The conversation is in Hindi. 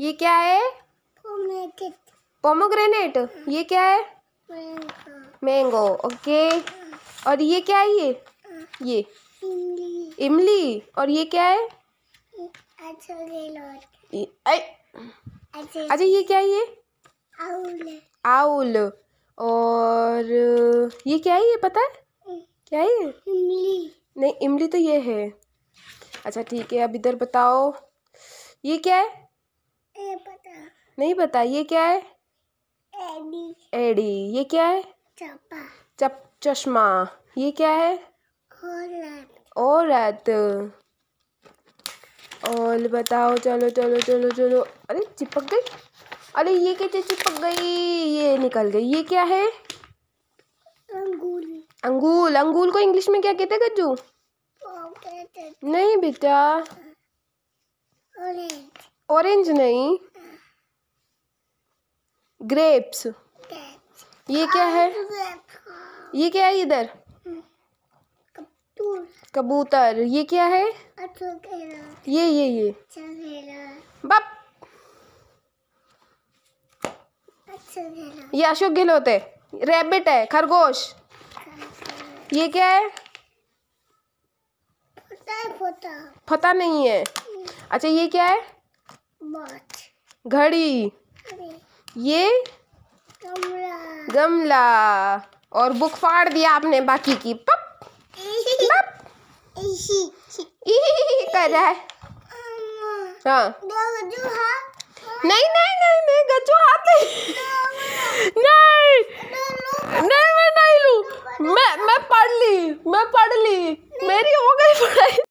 ये क्या है पोमोग्रेनेट ये क्या है मैंगो ओके और ये क्या है ये ये इमली और ये क्या है अच्छा ये क्या है ये आउल आउल और ये क्या है ये पता है क्या है इमली नहीं इमली तो ये है अच्छा ठीक है अब इधर बताओ ये क्या है पता नहीं पता ये क्या है एडी एडी ये क्या है चप चश्मा ये क्या है औरत और बताओ चलो चलो चलो चलो अरे चिपक गई अरे ये कैसे चिपक गई ये निकल गई ये क्या है अंगूल अंगूल अंगूल को इंग्लिश में क्या कहते हैं गज्जू नहीं बेटा हाँ। ऑरेंज नहीं ग्रेप्स ये क्या है ah, ये क्या है इधर hmm. कबूतर ये क्या है ये ये ये बप ये अशोक गहलोत है रैबिट है खरगोश ये क्या है फता नहीं है hmm. अच्छा ये क्या है घड़ी ये गमला गमला और बुक फाड़ दिया आपने बाकी की पप पप कर रहा है हाँ नहीं नहीं नहीं नहीं गज्जू हाथ नहीं नहीं नहीं मैं नहीं लू मैं मैं पढ़ ली मैं पढ़ ली मेरी हो गई पढ़ाई